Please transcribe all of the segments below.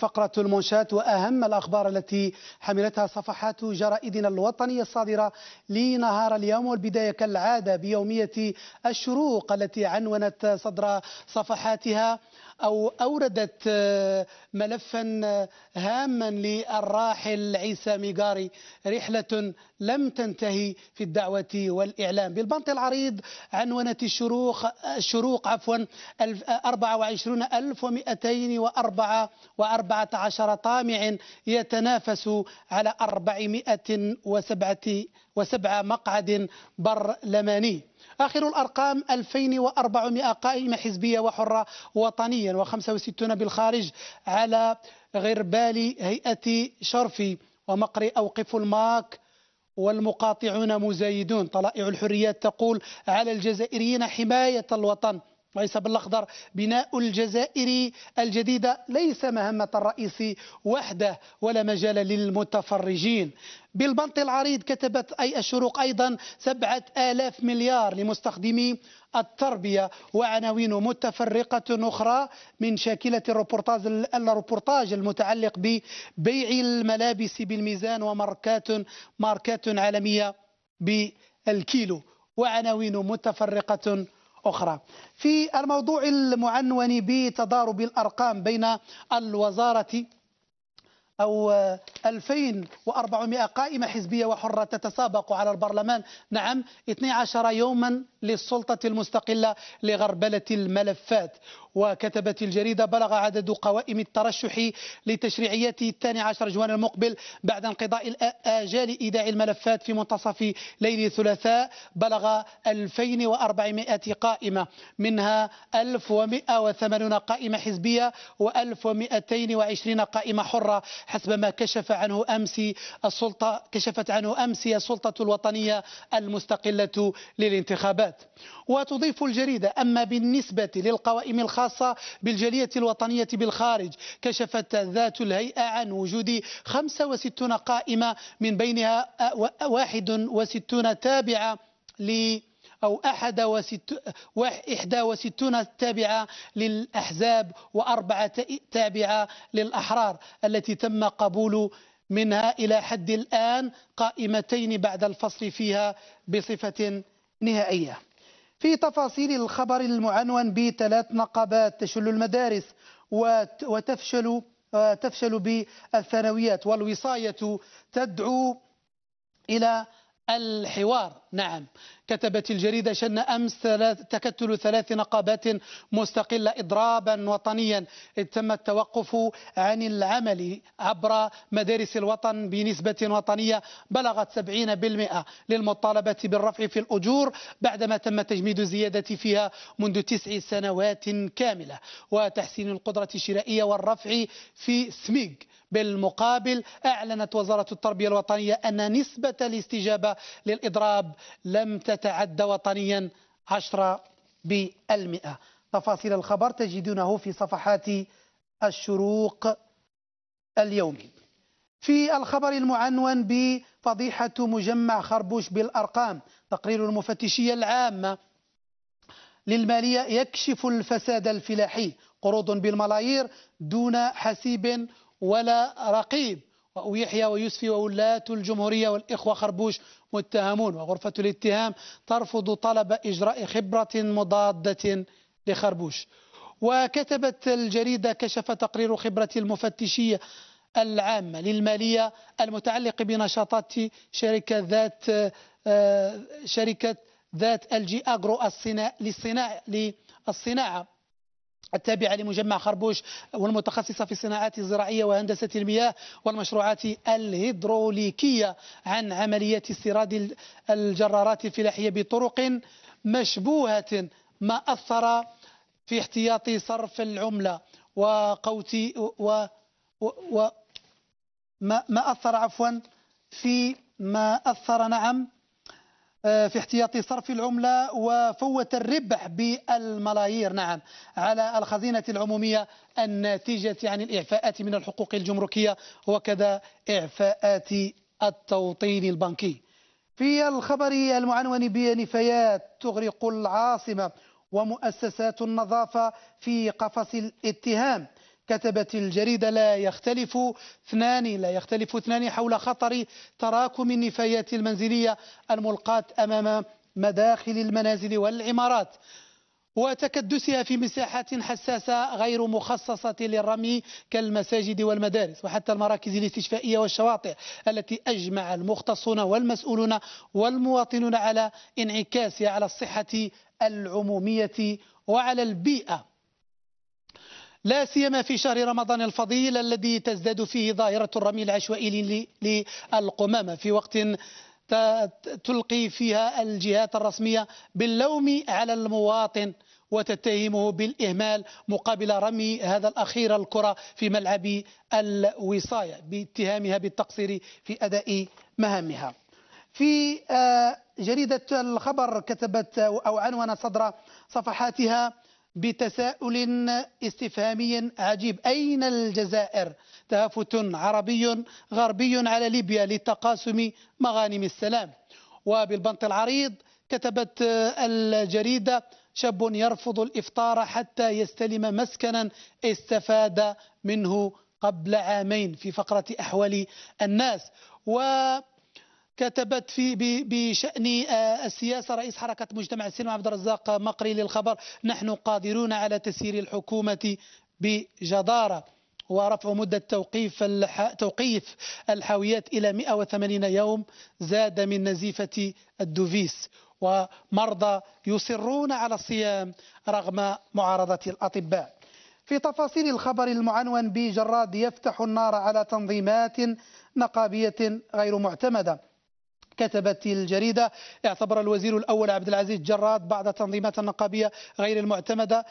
فقرة المنشات وأهم الأخبار التي حملتها صفحات جرائدنا الوطنية الصادرة لنهار اليوم والبداية كالعادة بيومية الشروق التي عنونت صدر صفحاتها أو أوردت آه، ملفا آه، هاما للراحل عيسى ميغاري رحلة لم تنتهي في الدعوة والإعلام بالبنط العريض عنونة الشروق الشروق عفوا 24214 آه، طامع يتنافس على 407 مقعد برلماني آخر الأرقام 2400 قائمة حزبية وحرة وطنيا و65 بالخارج على غير هيئة شرفي ومقر أوقف الماك والمقاطعون مزايدون طلائع الحريات تقول على الجزائريين حماية الوطن ليس بالأخضر بناء الجزائر الجديدة ليس مهمة الرئيس وحده ولا مجال للمتفرجين بالبنط العريض كتبت أي الشروق أيضا سبعة آلاف مليار لمستخدمي التربية وعناوين متفرقة أخرى من شاكلة الروبورتاج الروبورتاج المتعلق ببيع الملابس بالميزان وماركات ماركات عالمية بالكيلو وعناوين متفرقة أخرى في الموضوع المعنون بتضارب الأرقام بين الوزارة أو 2400 قائمة حزبية وحرة تتسابق على البرلمان نعم 12 يوما للسلطة المستقلة لغربلة الملفات وكتبت الجريدة بلغ عدد قوائم الترشح لتشريعيات الثاني عشر جوان المقبل بعد انقضاء آجال إيداع الملفات في منتصف ليل الثلاثاء بلغ 2400 قائمة منها 1180 قائمة حزبية و1220 قائمة حرة حسب ما كشف عنه أمس السلطة كشفت عنه أمس السلطة الوطنية المستقلة للانتخابات وتضيف الجريدة أما بالنسبة للقوائم الخاصة الخاصة بالجالية الوطنية بالخارج كشفت ذات الهيئة عن وجود 65 قائمة من بينها 61 تابعة ل أو أحد وست إحدى وستون تابعة للأحزاب وأربعة تابعة للأحرار التي تم قبول منها إلى حد الآن قائمتين بعد الفصل فيها بصفة نهائية في تفاصيل الخبر المعنون بثلاث نقابات تشل المدارس وتفشل تفشل بالثانويات والوصاية تدعو إلى الحوار نعم كتبت الجريدة شن أمس ثلاث تكتل ثلاث نقابات مستقلة إضرابا وطنيا تم التوقف عن العمل عبر مدارس الوطن بنسبة وطنية بلغت 70% للمطالبة بالرفع في الأجور بعدما تم تجميد الزيادة فيها منذ تسع سنوات كاملة وتحسين القدرة الشرائية والرفع في سميغ بالمقابل أعلنت وزارة التربية الوطنية أن نسبة الاستجابة للإضراب لم تت يتعدى وطنيا 10 بالمئة تفاصيل الخبر تجدونه في صفحات الشروق اليومي في الخبر المعنون بفضيحة مجمع خربوش بالأرقام تقرير المفتشية العامة للمالية يكشف الفساد الفلاحي قروض بالملايير دون حسيب ولا رقيب ويحيى ويسفي وولاة الجمهورية والإخوة خربوش متهمون وغرفة الاتهام ترفض طلب إجراء خبرة مضادة لخربوش وكتبت الجريدة كشف تقرير خبرة المفتشية العامة للمالية المتعلق بنشاطات شركة ذات آه، شركة ذات الجي أجرو الصناع للصناعة التابعة لمجمع خربوش والمتخصصة في الصناعات الزراعية وهندسة المياه والمشروعات الهيدروليكية عن عملية استيراد الجرارات الفلاحية بطرق مشبوهة ما أثر في احتياط صرف العملة وقوت و, و, و ما, ما أثر عفوا في ما أثر نعم آه، في احتياطي صرف العملة وفوت الربح بالملايير نعم على الخزينة العمومية الناتجة عن الإعفاءات من الحقوق الجمركية وكذا إعفاءات التوطين البنكي في الخبر المعنون بنفايات تغرق العاصمة ومؤسسات النظافة في قفص الاتهام كتبت الجريدة لا يختلف اثنان لا يختلف اثنان حول خطر تراكم النفايات المنزلية الملقاة أمام مداخل المنازل والعمارات وتكدسها في مساحات حساسة غير مخصصة للرمي كالمساجد والمدارس وحتى المراكز الاستشفائية والشواطئ التي أجمع المختصون والمسؤولون والمواطنون على انعكاسها على الصحة العمومية وعلى البيئة لا سيما في شهر رمضان الفضيل الذي تزداد فيه ظاهرة الرمي العشوائي للقمامة في وقت تلقي فيها الجهات الرسمية باللوم على المواطن وتتهمه بالإهمال مقابل رمي هذا الأخير الكرة في ملعب الوصاية باتهامها بالتقصير في أداء مهامها في آه، جريدة الخبر كتبت أو عنوان صدر صفحاتها بتساؤل استفهامي عجيب أين الجزائر تهافت عربي غربي على ليبيا لتقاسم مغانم السلام وبالبنط العريض كتبت الجريدة شاب يرفض الإفطار حتى يستلم مسكنا استفاد منه قبل عامين في فقرة أحوال الناس و كتبت في بشأن آه، السياسة رئيس حركة مجتمع السينما عبد الرزاق مقري للخبر نحن قادرون على تسيير الحكومة بجدارة ورفع مدة توقيف توقيف الحاويات إلى 180 يوم زاد من نزيفة الدوفيس ومرضى يصرون على الصيام رغم معارضة الأطباء في تفاصيل الخبر المعنون بجراد يفتح النار على تنظيمات نقابية غير معتمدة كتبت الجريدة اعتبر الوزير الأول عبد العزيز جراد بعض تنظيمات النقابية غير المعتمدة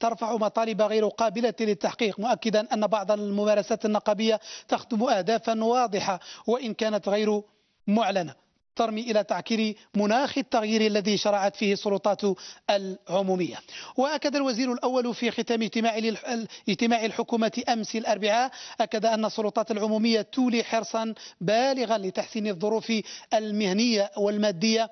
ترفع مطالب غير قابلة للتحقيق مؤكدا أن بعض الممارسات النقابية تخدم أهدافا واضحة وإن كانت غير معلنة ترمي إلى تعكير مناخ التغيير الذي شرعت فيه السلطات العمومية وأكد الوزير الأول في ختام اجتماع الحكومة أمس الأربعاء أكد أن السلطات العمومية تولي حرصا بالغا لتحسين الظروف المهنية والمادية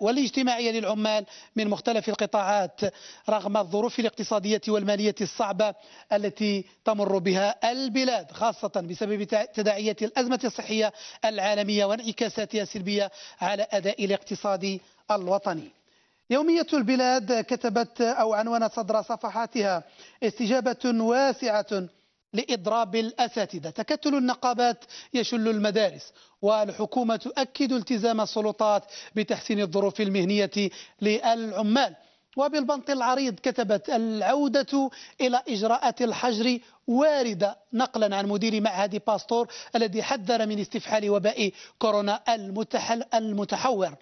والاجتماعية للعمال من مختلف القطاعات رغم الظروف الاقتصادية والمالية الصعبة التي تمر بها البلاد خاصة بسبب تداعيات الأزمة الصحية العالمية وانعكاساتها السلبية على أداء الاقتصاد الوطني يومية البلاد كتبت أو عنوان صدر صفحاتها استجابة واسعة لإضراب الأساتذة تكتل النقابات يشل المدارس والحكومة تؤكد التزام السلطات بتحسين الظروف المهنية للعمال وبالبنط العريض كتبت العودة إلى إجراءات الحجر واردة نقلا عن مدير معهد باستور الذي حذر من استفحال وباء كورونا المتحور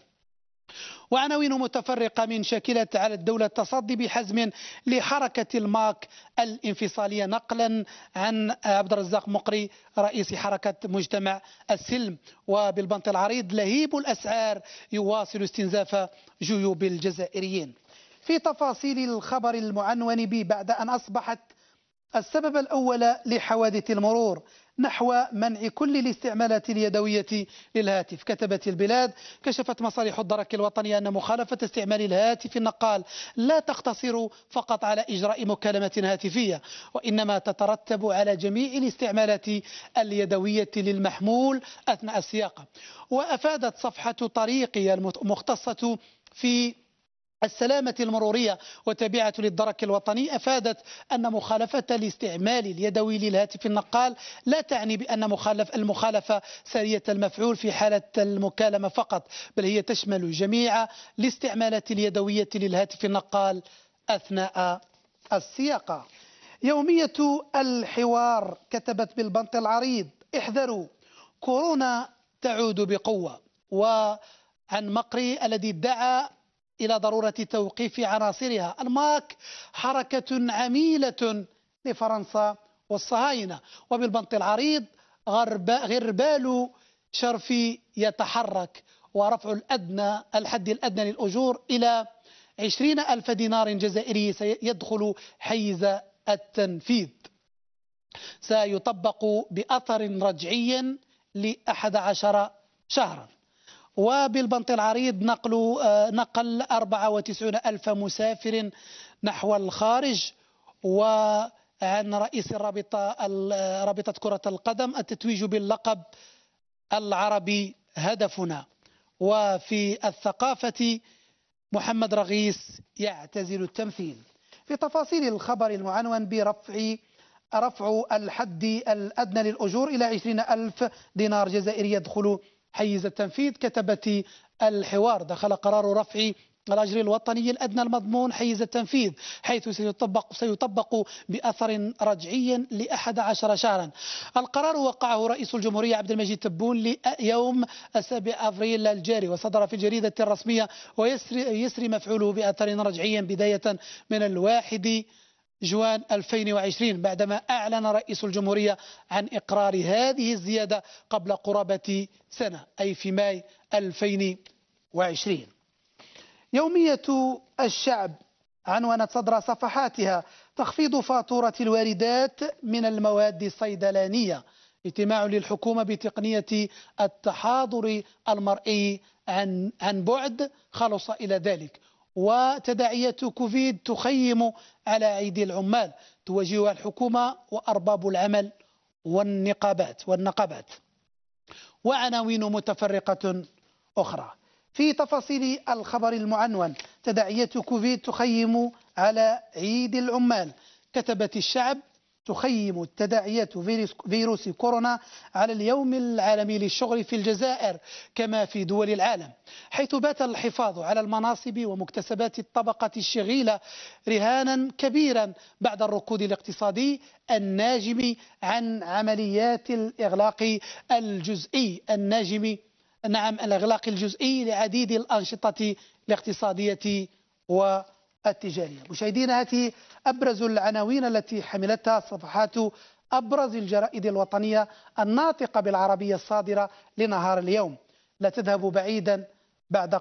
وعناوين متفرقة من شكلة على الدولة التصدي بحزم لحركة الماك الانفصالية نقلا عن عبد الرزاق مقري رئيس حركة مجتمع السلم وبالبنط العريض لهيب الأسعار يواصل استنزاف جيوب الجزائريين في تفاصيل الخبر المعنون بي بعد أن أصبحت السبب الأول لحوادث المرور نحو منع كل الاستعمالات اليدوية للهاتف كتبت البلاد كشفت مصالح الدرك الوطني أن مخالفة استعمال الهاتف النقال لا تقتصر فقط على إجراء مكالمة هاتفية وإنما تترتب على جميع الاستعمالات اليدوية للمحمول أثناء السياقة وأفادت صفحة طريقي المختصة في السلامة المرورية وتابعة للدرك الوطني أفادت أن مخالفة الاستعمال اليدوي للهاتف النقال لا تعني بأن مخالف المخالفة سرية المفعول في حالة المكالمة فقط بل هي تشمل جميع الاستعمالات اليدوية للهاتف النقال أثناء السياقة يومية الحوار كتبت بالبنط العريض احذروا كورونا تعود بقوة وعن مقري الذي ادعى إلى ضرورة توقيف عناصرها الماك حركة عميلة لفرنسا والصهاينة وبالبنط العريض غرب غربال شرفي يتحرك ورفع الأدنى الحد الأدنى للأجور إلى عشرين ألف دينار جزائري سيدخل حيز التنفيذ سيطبق بأثر رجعي لأحد عشر شهرا وبالبنط العريض نقل آه، نقل 94 ألف مسافر نحو الخارج وعن رئيس الرابطة رابطة كرة القدم التتويج باللقب العربي هدفنا وفي الثقافة محمد رغيس يعتزل التمثيل في تفاصيل الخبر المعنون برفع رفع الحد الأدنى للأجور إلى 20 ألف دينار جزائري يدخل حيز التنفيذ كتبت الحوار دخل قرار رفع الأجر الوطني الأدنى المضمون حيز التنفيذ حيث سيطبق, سيطبق بأثر رجعي لأحد عشر شهرا القرار وقعه رئيس الجمهورية عبد المجيد تبون ليوم السابع أفريل الجاري وصدر في الجريدة الرسمية ويسري يسري مفعوله بأثر رجعي بداية من الواحد جوان 2020 بعدما أعلن رئيس الجمهورية عن إقرار هذه الزيادة قبل قرابة سنة أي في ماي 2020 يومية الشعب عنونت صدر صفحاتها تخفيض فاتورة الواردات من المواد الصيدلانية اجتماع للحكومة بتقنية التحاضر المرئي عن, عن بعد خلص إلى ذلك وتداعيات كوفيد تخيم على أيدي العمال تواجهها الحكومة وأرباب العمل والنقابات والنقابات وعناوين متفرقة أخرى في تفاصيل الخبر المعنون تداعيات كوفيد تخيم على عيد العمال كتبت الشعب تخيم التداعيات فيروس كورونا على اليوم العالمي للشغل في الجزائر كما في دول العالم حيث بات الحفاظ على المناصب ومكتسبات الطبقة الشغيلة رهانا كبيرا بعد الركود الاقتصادي الناجم عن عمليات الإغلاق الجزئي الناجم نعم الإغلاق الجزئي لعديد الأنشطة الاقتصادية و التجارية مشاهدينا هذه أبرز العناوين التي حملتها صفحات أبرز الجرائد الوطنية الناطقة بالعربية الصادرة لنهار اليوم لا تذهب بعيدا بعد